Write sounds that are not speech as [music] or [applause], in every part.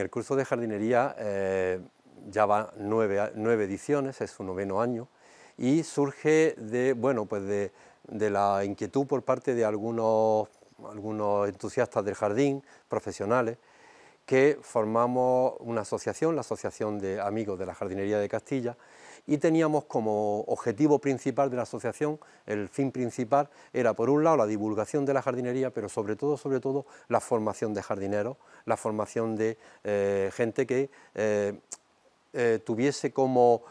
El curso de jardinería eh, ya va nueve, ediciones, es su noveno año, y surge de, pues la inquietud por parte de algunos entusiastas del jardín, profesionales, que formamos una asociación, la Asociación de Amigos de la Jardinería de Castilla, y teníamos como objetivo principal de la asociación, el fin principal era por un lado la divulgación de la jardinería, pero sobre todo, sobre todo la formación de jardineros, la formación de eh, gente que eh, eh, tuviese como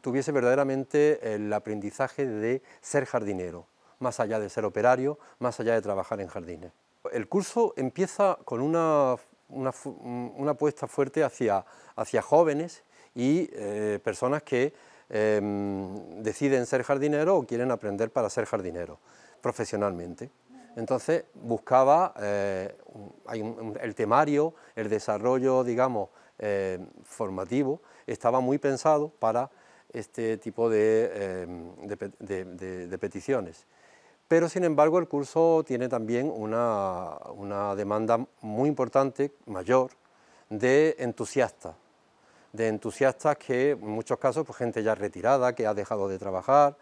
tuviese verdaderamente el aprendizaje de ser jardinero, más allá de ser operario, más allá de trabajar en jardines. El curso empieza con una una, apuesta fuerte hacia, jóvenes y eh, personas que em, deciden ser jardinero o quieren aprender para ser jardinero profesionalmente. Entonces buscaba eh, el temario, el desarrollo, digamos, eh, formativo, estaba muy pensado para este tipo de em, peticiones pero sin embargo el curso tiene también una, demanda muy importante, mayor, de entusiastas, de entusiastas que en muchos casos pues, gente ya retirada, que ha dejado de trabajar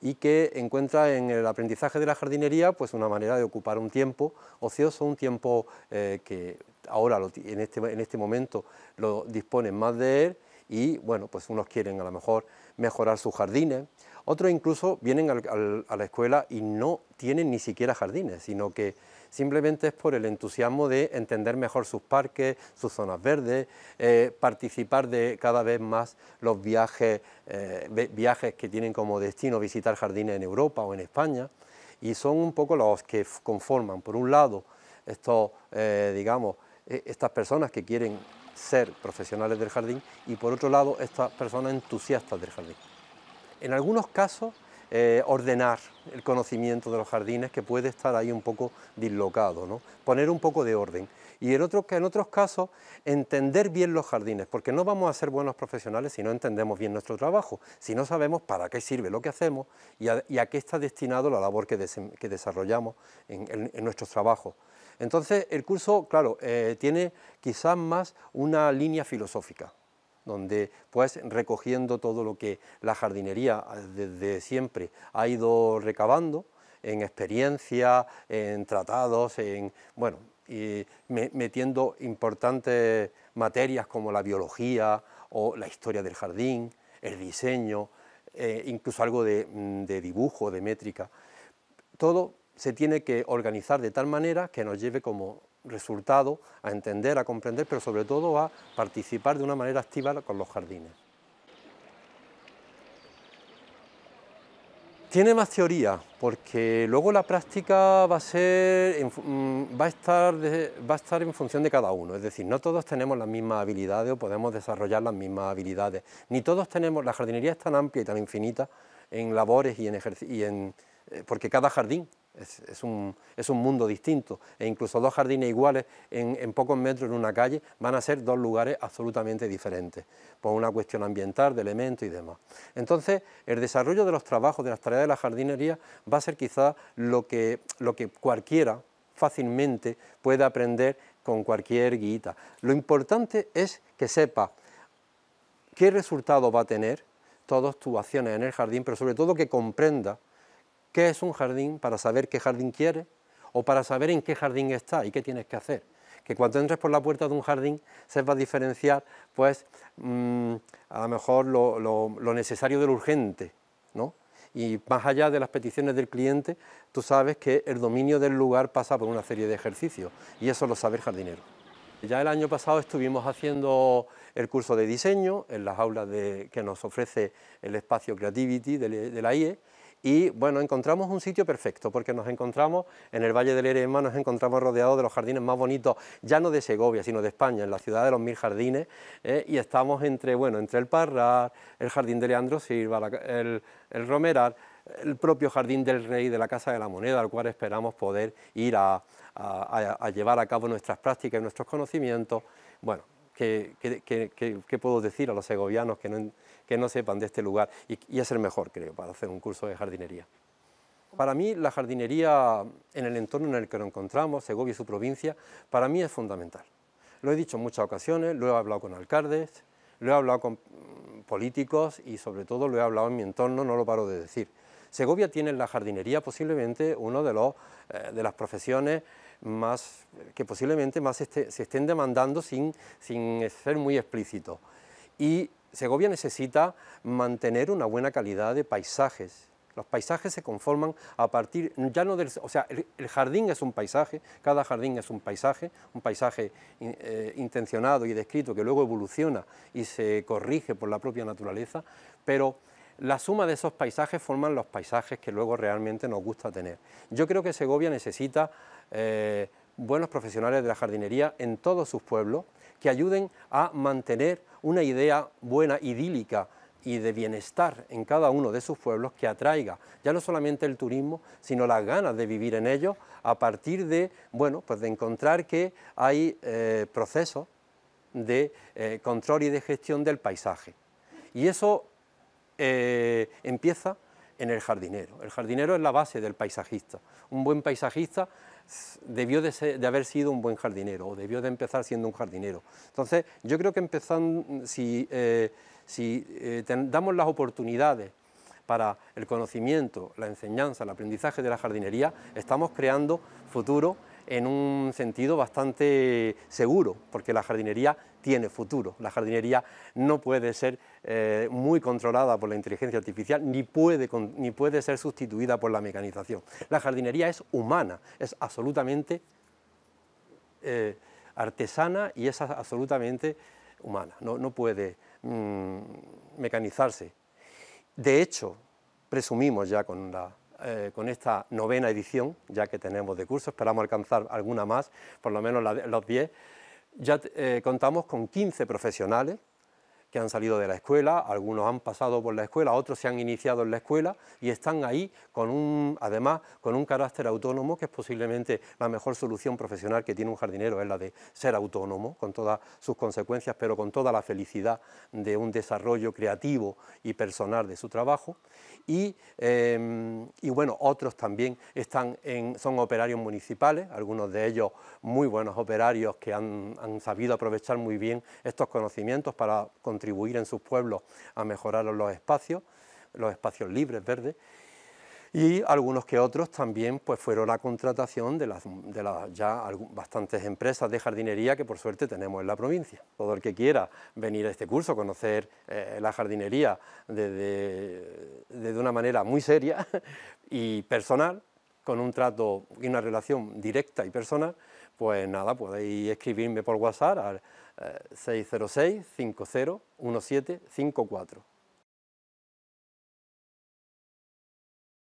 y que encuentra en el aprendizaje de la jardinería pues una manera de ocupar un tiempo ocioso, un tiempo eh, que ahora en, este, en este momento lo disponen más de él y bueno, pues unos quieren a lo mejor mejorar sus jardines, otros incluso vienen a la escuela y no tienen ni siquiera jardines, sino que simplemente es por el entusiasmo de entender mejor sus parques, sus zonas verdes, eh, participar de cada vez más los viajes, eh, viajes que tienen como destino visitar jardines en Europa o en España, y son un poco los que conforman, por un lado, estos, eh, digamos, e, estas personas que quieren ser profesionales del jardín y por otro lado estas personas entusiastas del jardín en algunos casos eh, ordenar el conocimiento de los jardines que puede estar ahí un poco dislocado, ¿no? poner un poco de orden. Y en, en otros casos, entender bien los jardines, porque no vamos a ser buenos profesionales si no entendemos bien nuestro trabajo, si no sabemos para qué sirve lo que hacemos y a, qué está destinado la labor que, desarrollamos en, nuestros trabajos. Entonces, el curso, claro, eh, tiene quizás más una línea filosófica donde pues recogiendo todo lo que la jardinería desde ah, siempre ha ido recabando en experiencia, en tratados, en bueno, y metiendo importantes materias como la biología o la historia del jardín, el diseño, eh, incluso algo mm, de dibujo, de métrica. Todo se tiene que organizar de tal manera que nos lleve como resultado, a entender, a comprender, pero sobre todo a participar de una manera activa con los jardines. Tiene más teoría, porque luego la práctica va a, ser, mm, va, a estar, va a estar en función de cada uno. Es decir, no todos tenemos las mismas habilidades o podemos desarrollar las mismas habilidades. Ni todos tenemos, la jardinería es tan amplia y tan infinita en labores y en, y en eh, porque cada jardín es, un, es, un, mundo distinto. E incluso dos jardines iguales en, pocos metros en una calle van a ser dos lugares absolutamente diferentes, por una cuestión ambiental, de elementos y demás. Entonces, el desarrollo de los trabajos, de las tareas de la jardinería, va a ser quizás lo que, lo que cualquiera fácilmente puede aprender con cualquier guita. Lo importante es que sepa qué resultado va a tener todas tus acciones en el jardín, pero sobre todo que comprenda qué es un jardín, para saber qué jardín quieres o para saber en qué jardín está y qué tienes que hacer. Que cuando entres por la puerta de un jardín a diferenciar, pues, mm, a lo mejor lo, necesario del urgente, ¿no? Y más allá de las peticiones del cliente, tú sabes que el dominio del lugar pasa por una serie de ejercicios y eso lo sabe el jardinero. Ya el año pasado estuvimos haciendo el curso de diseño en las aulas que nos ofrece el espacio Creativity de la IE y bueno, encontramos un sitio perfecto porque nos encontramos en el Valle del Erema, nos encontramos rodeados de los jardines más bonitos, ya no de Segovia, sino de España, en la ciudad de los mil jardines, eh, y estamos entre, bueno, entre el Parrar, el jardín de Leandro Silva, el, el Romeral, el propio jardín del Rey de la Casa de la Moneda, al cual esperamos poder ir a, llevar a cabo nuestras prácticas y nuestros conocimientos. Bueno, ¿qué, qué, qué puedo decir a los segovianos que no que no sepan de este lugar y, es el mejor, creo, para hacer un curso de jardinería. Para mí la jardinería en el entorno en el que nos encontramos, Segovia y su provincia, para mí es fundamental. Lo he dicho en muchas ocasiones, lo he hablado con alcaldes, lo he hablado con mm, políticos y sobre todo lo he hablado en mi entorno, no lo paro de decir. Segovia tiene en la jardinería posiblemente una de, los, eh, de las profesiones más, que posiblemente más se estén demandando sin, sin ser muy explícito. Y Segovia necesita mantener una buena calidad de paisajes. Los paisajes se conforman a partir, ya no del, o sea, el, jardín es un paisaje, cada jardín es un paisaje, un paisaje eh, intencionado y descrito que luego evoluciona y se corrige por la propia naturaleza, pero la suma de esos paisajes forman los paisajes que luego realmente nos gusta tener. Yo creo que Segovia necesita eh, buenos profesionales de la jardinería en todos sus pueblos, que ayuden a mantener una idea buena, idílica y de bienestar en cada uno de sus pueblos que atraiga ya no solamente el turismo, sino las ganas de vivir en ellos a partir de, bueno, pues de encontrar que hay eh, procesos de eh, control y de gestión del paisaje. Y eso eh, empieza en el jardinero. El jardinero es la base del paisajista. Un buen paisajista debió de, haber sido un buen jardinero o debió de empezar siendo un jardinero. Entonces, yo creo que empezando, si, eh, si eh, damos las oportunidades para el conocimiento, la enseñanza, el aprendizaje de la jardinería, estamos creando futuro en un sentido bastante seguro, porque la jardinería tiene futuro. La jardinería no puede ser eh, muy controlada por la inteligencia artificial ni puede, ni puede ser sustituida por la mecanización. La jardinería es humana, es absolutamente eh, artesana y es absolutamente humana, no, puede mm, mecanizarse. De hecho, presumimos ya con la eh, con esta novena edición, ya que tenemos de curso, esperamos alcanzar alguna más, por lo menos los 10, ya eh, contamos con 15 profesionales que han salido de la escuela, algunos han pasado por la escuela, otros se han iniciado en la escuela y están ahí con un, además con un carácter autónomo que es posiblemente la mejor solución profesional que tiene un jardinero, es la de ser autónomo, con todas sus consecuencias, pero con toda la felicidad de un desarrollo creativo y personal de su trabajo. Y, em, y bueno, otros también están en, son operarios municipales, algunos de ellos muy buenos operarios que han, sabido aprovechar muy bien estos conocimientos para contribuir en sus pueblos a mejorar los espacios, los espacios libres, verdes, y algunos que otros también pues fueron la contratación de las, ya bastantes empresas de jardinería que por suerte tenemos en la provincia. Todo el que quiera venir a este curso, conocer eh, la jardinería de una manera muy seria [laughs] y personal, con un trato y una relación directa y personal, pues nada, podéis escribirme por WhatsApp al 606 eh, 501754.